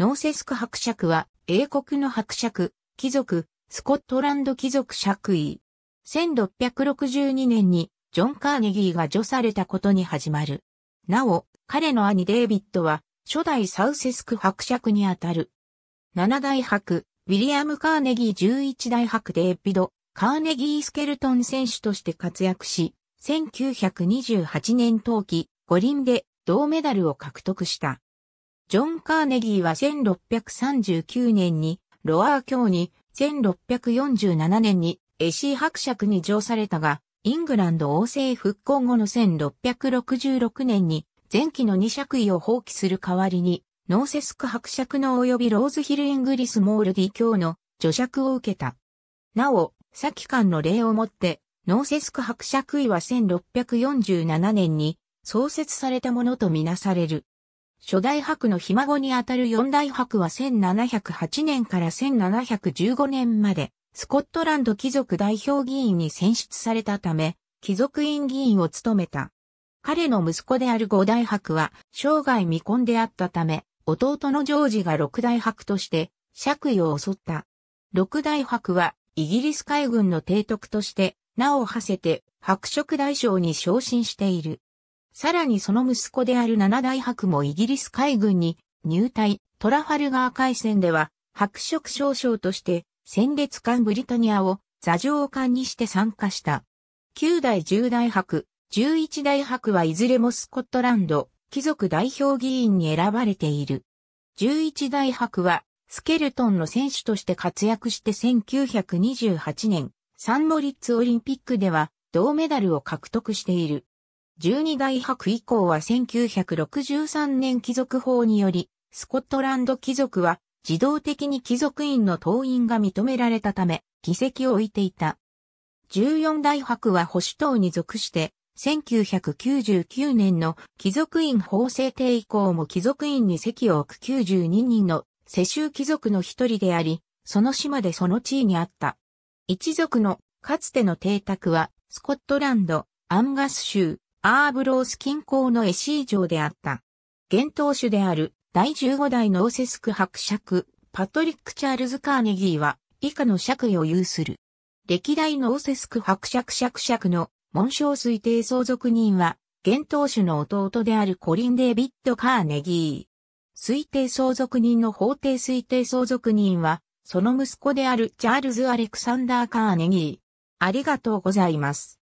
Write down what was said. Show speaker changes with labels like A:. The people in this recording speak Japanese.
A: ノーセスク伯爵は、英国の伯爵、貴族、スコットランド貴族爵位。1662年に、ジョン・カーネギーが除されたことに始まる。なお、彼の兄デイビッドは、初代サウセスク伯爵にあたる。七大伯、ウィリアム・カーネギー11大伯デイビド、カーネギー・スケルトン選手として活躍し、1928年冬季、五輪で銅メダルを獲得した。ジョン・カーネギーは1639年にロアー教に、1647年にエシー伯爵に上されたが、イングランド王政復興後の1666年に前期の二爵位を放棄する代わりに、ノーセスク伯爵の及びローズヒル・イングリス・モールディ教の助爵を受けた。なお、先官の例をもって、ノーセスク伯爵位は1647年に創設されたものとみなされる。初代白のひ孫にあたる四代白は1708年から1715年まで、スコットランド貴族代表議員に選出されたため、貴族院議員を務めた。彼の息子である五代白は生涯未婚であったため、弟のジョージが六代白として爵位を襲った。六代白はイギリス海軍の提督として、名を馳せて白色大将に昇進している。さらにその息子である七大伯もイギリス海軍に入隊、トラファルガー海戦では、白色少将として、戦列艦ブリタニアを座上艦にして参加した。九代十代伯、十一代伯はいずれもスコットランド、貴族代表議員に選ばれている。十一代伯は、スケルトンの選手として活躍して1928年、サンモリッツオリンピックでは銅メダルを獲得している。12大博以降は1963年貴族法により、スコットランド貴族は自動的に貴族院の党員が認められたため、議席を置いていた。14大博は保守党に属して、1999年の貴族院法制定以降も貴族院に席を置く92人の世襲貴族の一人であり、その島でその地位にあった。一族のかつての邸宅はスコットランド、アンガス州、アーブロース近郊のエシー城であった。現当主である第15代のオセスク伯爵、パトリック・チャールズ・カーネギーは、以下の爵位を有する。歴代のオセスク伯爵爵爵の紋章推定相続人は、現当主の弟であるコリン・デイビッド・カーネギー。推定相続人の法定推定相続人は、その息子であるチャールズ・アレクサンダー・カーネギー。ありがとうございます。